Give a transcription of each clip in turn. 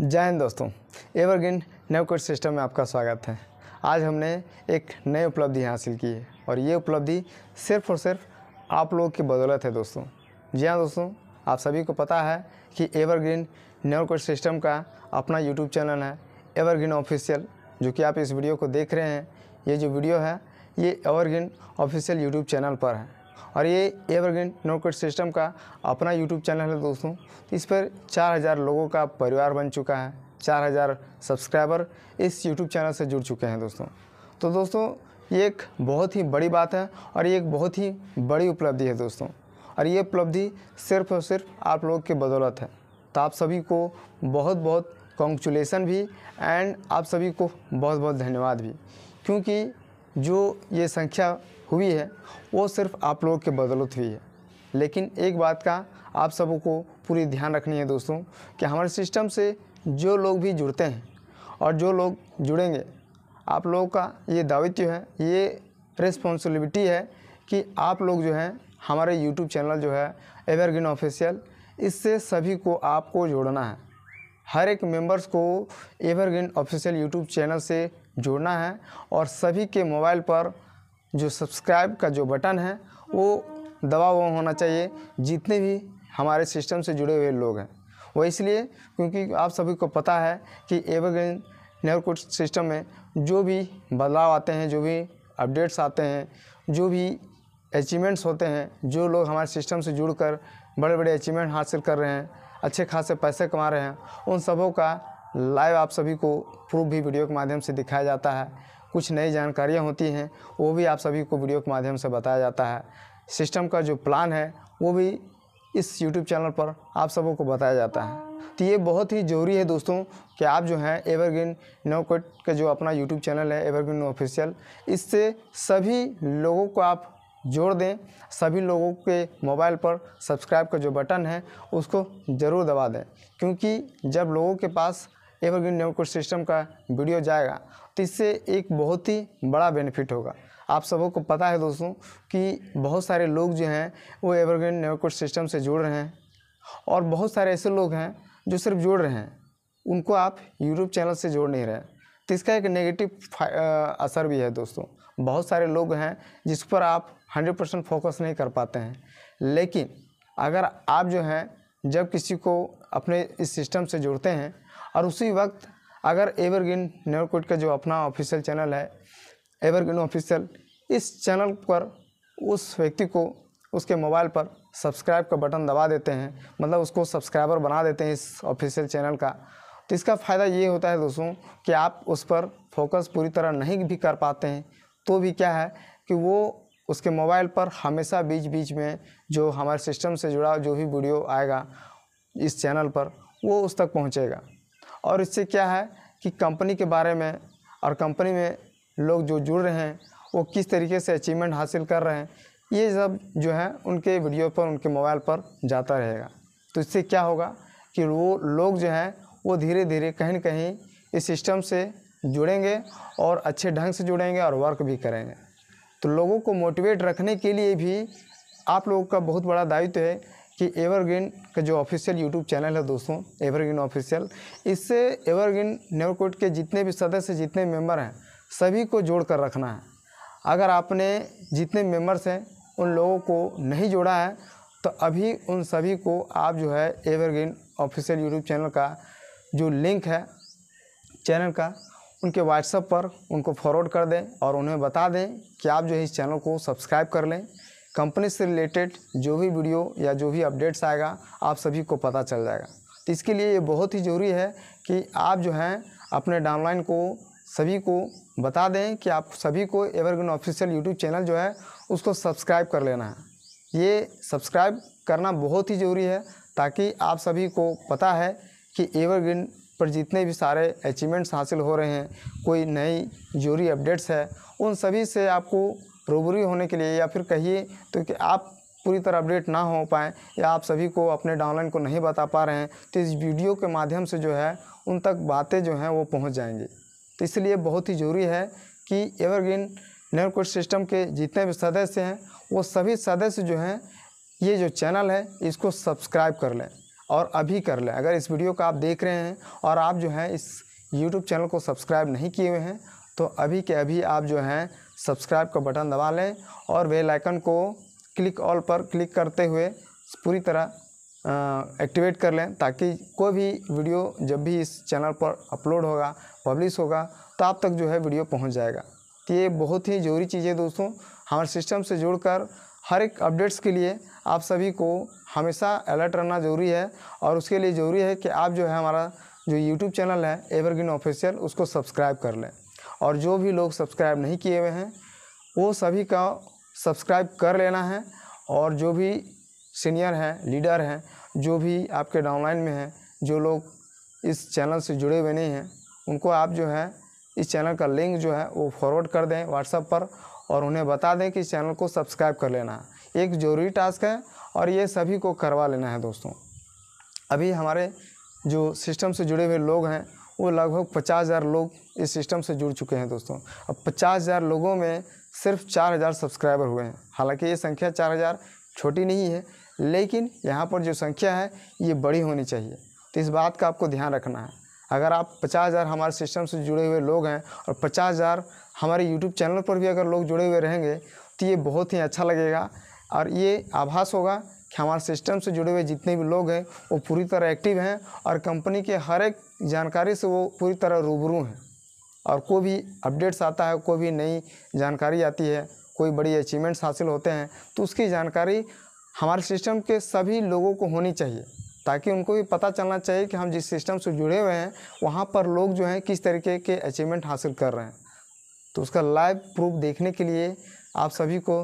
जय हिंद दोस्तों एवरग्रीन नव कोर्स सिस्टम में आपका स्वागत है आज हमने एक नई उपलब्धि हासिल की है और ये उपलब्धि सिर्फ और सिर्फ आप लोगों की बदौलत है दोस्तों जी हाँ दोस्तों आप सभी को पता है कि एवरग्रीन नव कोर्स सिस्टम का अपना यूट्यूब चैनल है एवरग्रीन ऑफिशियल जो कि आप इस वीडियो को देख रहे हैं ये जो वीडियो है ये एवरग्रीन ऑफिशियल यूट्यूब चैनल पर है और ये एवरग्रीन नोकट सिस्टम का अपना यूट्यूब चैनल है दोस्तों इस पर 4000 लोगों का परिवार बन चुका है 4000 सब्सक्राइबर इस यूट्यूब चैनल से जुड़ चुके हैं दोस्तों तो दोस्तों ये एक बहुत ही बड़ी बात है और ये एक बहुत ही बड़ी उपलब्धि है दोस्तों और ये उपलब्धि सिर्फ और सिर्फ आप लोग के बदौलत है तो आप सभी को बहुत बहुत कॉन्ग्रेचुलेसन भी एंड आप सभी को बहुत बहुत धन्यवाद भी क्योंकि जो ये संख्या हुई है वो सिर्फ आप लोगों के बदौलत हुई है लेकिन एक बात का आप को पूरी ध्यान रखनी है दोस्तों कि हमारे सिस्टम से जो लोग भी जुड़ते हैं और जो लोग जुड़ेंगे आप लोगों का ये दावित्व है ये रिस्पॉन्सिबिलिटी है कि आप लोग जो हैं हमारे यूट्यूब चैनल जो है एवरग्रीन ऑफिशियल इससे सभी को आपको जोड़ना है हर एक मेंबर्स को एवरग्रीन ऑफिशियल यूट्यूब चैनल से जोड़ना है और सभी के मोबाइल पर जो सब्सक्राइब का जो बटन है वो दबा हुआ होना चाहिए जितने भी हमारे सिस्टम से जुड़े हुए लोग हैं वो इसलिए क्योंकि आप सभी को पता है कि एवरग्रीन नेवरकुट सिस्टम में जो भी बदलाव आते हैं जो भी अपडेट्स आते हैं जो भी अचीवमेंट्स होते हैं जो लोग हमारे सिस्टम से जुड़कर बड़े बड़े अचीवमेंट हासिल कर रहे हैं अच्छे खासे पैसे कमा रहे हैं उन सबों का लाइव आप सभी को प्रूफ भी वीडियो के माध्यम से दिखाया जाता है कुछ नई जानकारियाँ होती हैं वो भी आप सभी को वीडियो के माध्यम से बताया जाता है सिस्टम का जो प्लान है वो भी इस यूट्यूब चैनल पर आप सबों को बताया जाता है तो ये बहुत ही ज़रूरी है दोस्तों कि आप जो हैं एवरग्रीन नो कोट का जो अपना यूट्यूब चैनल है एवरग्रीन ऑफिशियल इससे सभी लोगों को आप जोड़ दें सभी लोगों के मोबाइल पर सब्सक्राइब का जो बटन है उसको ज़रूर दबा दें क्योंकि जब लोगों के पास एवरग्रीन कोट सिस्टम का वीडियो जाएगा तो इससे एक बहुत ही बड़ा बेनिफिट होगा आप सबों को पता है दोस्तों कि बहुत सारे लोग जो हैं वो एवरग्रीन नेवरकोड सिस्टम से जुड़ रहे हैं और बहुत सारे ऐसे लोग हैं जो सिर्फ जोड़ रहे हैं उनको आप यूट्यूब चैनल से जोड़ नहीं रहे तो इसका एक नेगेटिव असर भी है दोस्तों बहुत सारे लोग हैं जिस पर आप 100 परसेंट फोकस नहीं कर पाते हैं लेकिन अगर आप जो हैं जब किसी को अपने इस सिस्टम से जोड़ते हैं और उसी वक्त अगर एवरग्रीन नेवरकोट का जो अपना ऑफिशियल चैनल है एवरग्रीन ऑफिशियल इस चैनल पर उस व्यक्ति को उसके मोबाइल पर सब्सक्राइब का बटन दबा देते हैं मतलब उसको सब्सक्राइबर बना देते हैं इस ऑफिशियल चैनल का तो इसका फ़ायदा ये होता है दोस्तों कि आप उस पर फोकस पूरी तरह नहीं भी कर पाते हैं तो भी क्या है कि वो उसके मोबाइल पर हमेशा बीच बीच में जो हमारे सिस्टम से जुड़ा जो भी वीडियो आएगा इस चैनल पर वो उस तक पहुँचेगा और इससे क्या है कि कंपनी के बारे में और कंपनी में लोग जो जुड़ रहे हैं वो किस तरीके से अचीवमेंट हासिल कर रहे हैं ये सब जो है उनके वीडियो पर उनके मोबाइल पर जाता रहेगा तो इससे क्या होगा कि वो लोग जो हैं वो धीरे धीरे कहीं ना कहीं इस सिस्टम से जुड़ेंगे और अच्छे ढंग से जुड़ेंगे और वर्क भी करेंगे तो लोगों को मोटिवेट रखने के लिए भी आप लोगों का बहुत बड़ा दायित्व है कि एवरग्रीन का जो ऑफिशियल यूट्यूब चैनल है दोस्तों एवरग्रीन ऑफिशियल इससे एवरग्रीन नेवरकोट के जितने भी सदस्य जितने मेंबर हैं सभी को जोड़ कर रखना है अगर आपने जितने मेंबर्स हैं उन लोगों को नहीं जोड़ा है तो अभी उन सभी को आप जो है एवरग्रीन ऑफिशियल यूट्यूब चैनल का जो लिंक है चैनल का उनके व्हाट्सअप पर उनको फॉरवर्ड कर दें और उन्हें बता दें कि आप जो है इस चैनल को सब्सक्राइब कर लें कंपनी से रिलेटेड जो भी वीडियो या जो भी अपडेट्स आएगा आप सभी को पता चल जाएगा तो इसके लिए ये बहुत ही ज़रूरी है कि आप जो हैं अपने डाउनलाइन को सभी को बता दें कि आप सभी को एवरग्रीन ऑफिशियल यूट्यूब चैनल जो है उसको सब्सक्राइब कर लेना है ये सब्सक्राइब करना बहुत ही ज़रूरी है ताकि आप सभी को पता है कि एवरग्रीन पर जितने भी सारे अचीवमेंट्स हासिल हो रहे हैं कोई नई जरूरी अपडेट्स है उन सभी से आपको रूबरू होने के लिए या फिर कहिए तो कि आप पूरी तरह अपडेट ना हो पाएँ या आप सभी को अपने डाउनलाइन को नहीं बता पा रहे हैं तो इस वीडियो के माध्यम से जो है उन तक बातें जो हैं वो पहुंच जाएंगी तो इसलिए बहुत ही ज़रूरी है कि एवरग्रीन नेटवर्क सिस्टम के जितने भी सदस्य हैं वो सभी सदस्य जो हैं ये जो चैनल है इसको सब्सक्राइब कर लें और अभी कर लें अगर इस वीडियो को आप देख रहे हैं और आप जो हैं इस यूट्यूब चैनल को सब्सक्राइब नहीं किए हुए हैं तो अभी के अभी आप जो हैं सब्सक्राइब का बटन दबा लें और बेल आइकन को क्लिक ऑल पर क्लिक करते हुए पूरी तरह एक्टिवेट कर लें ताकि कोई भी वीडियो जब भी इस चैनल पर अपलोड होगा पब्लिश होगा तो आप तक जो है वीडियो पहुंच जाएगा तो ये बहुत ही ज़रूरी चीज़ है दोस्तों हमारे सिस्टम से जुड़कर हर एक अपडेट्स के लिए आप सभी को हमेशा अलर्ट रहना ज़रूरी है और उसके लिए ज़रूरी है कि आप जो है हमारा जो यूट्यूब चैनल है एवरग्रीन ऑफिशियल उसको सब्सक्राइब कर लें और जो भी लोग सब्सक्राइब नहीं किए हुए हैं वो सभी का सब्सक्राइब कर लेना है और जो भी सीनियर हैं लीडर हैं जो भी आपके डाउनलाइन में हैं जो लोग इस चैनल से जुड़े हुए नहीं हैं उनको आप जो है इस चैनल का लिंक जो है वो फॉरवर्ड कर दें व्हाट्सएप पर और उन्हें बता दें कि इस चैनल को सब्सक्राइब कर लेना एक ज़रूरी टास्क है और ये सभी को करवा लेना है दोस्तों अभी हमारे जो सिस्टम से जुड़े हुए लोग हैं वो लगभग पचास हज़ार लोग इस सिस्टम से जुड़ चुके हैं दोस्तों अब पचास हज़ार लोगों में सिर्फ चार हज़ार सब्सक्राइबर हुए हैं हालांकि ये संख्या चार हज़ार छोटी नहीं है लेकिन यहाँ पर जो संख्या है ये बड़ी होनी चाहिए तो इस बात का आपको ध्यान रखना है अगर आप पचास हज़ार हमारे सिस्टम से जुड़े हुए लोग हैं और पचास हज़ार हमारे यूट्यूब चैनल पर भी अगर लोग जुड़े हुए रहेंगे तो ये बहुत ही अच्छा लगेगा और ये आभास होगा कि हमारे सिस्टम से जुड़े हुए जितने भी लोग हैं वो पूरी तरह एक्टिव हैं और कंपनी के हर एक जानकारी से वो पूरी तरह रूबरू हैं और कोई भी अपडेट्स आता है कोई भी नई जानकारी आती है कोई बड़ी अचीवमेंट्स हासिल होते हैं तो उसकी जानकारी हमारे सिस्टम के सभी लोगों को होनी चाहिए ताकि उनको भी पता चलना चाहिए कि हम जिस सिस्टम से जुड़े हुए हैं वहाँ पर लोग जो हैं किस तरीके के अचीवमेंट हासिल कर रहे हैं तो उसका लाइव प्रूफ देखने के लिए आप सभी को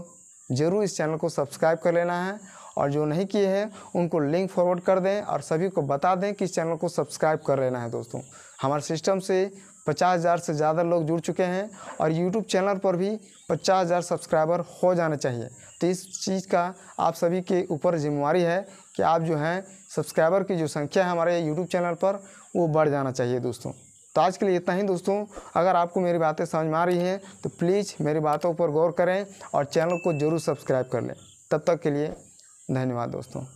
ज़रूर इस चैनल को सब्सक्राइब कर लेना है और जो नहीं किए हैं उनको लिंक फॉरवर्ड कर दें और सभी को बता दें कि इस चैनल को सब्सक्राइब कर लेना है दोस्तों हमारे सिस्टम से पचास हज़ार से ज़्यादा लोग जुड़ चुके हैं और यूट्यूब चैनल पर भी पचास हज़ार सब्सक्राइबर हो जाना चाहिए तो इस चीज़ का आप सभी के ऊपर जिम्मेवारी है कि आप जो हैं सब्सक्राइबर की जो संख्या है हमारे यूट्यूब चैनल पर वो बढ़ जाना चाहिए दोस्तों तो आज के लिए इतना ही दोस्तों अगर आपको मेरी बातें समझ में आ रही हैं तो प्लीज़ मेरी बातों पर गौर करें और चैनल को ज़रूर सब्सक्राइब कर लें तब तक के लिए धन्यवाद दोस्तों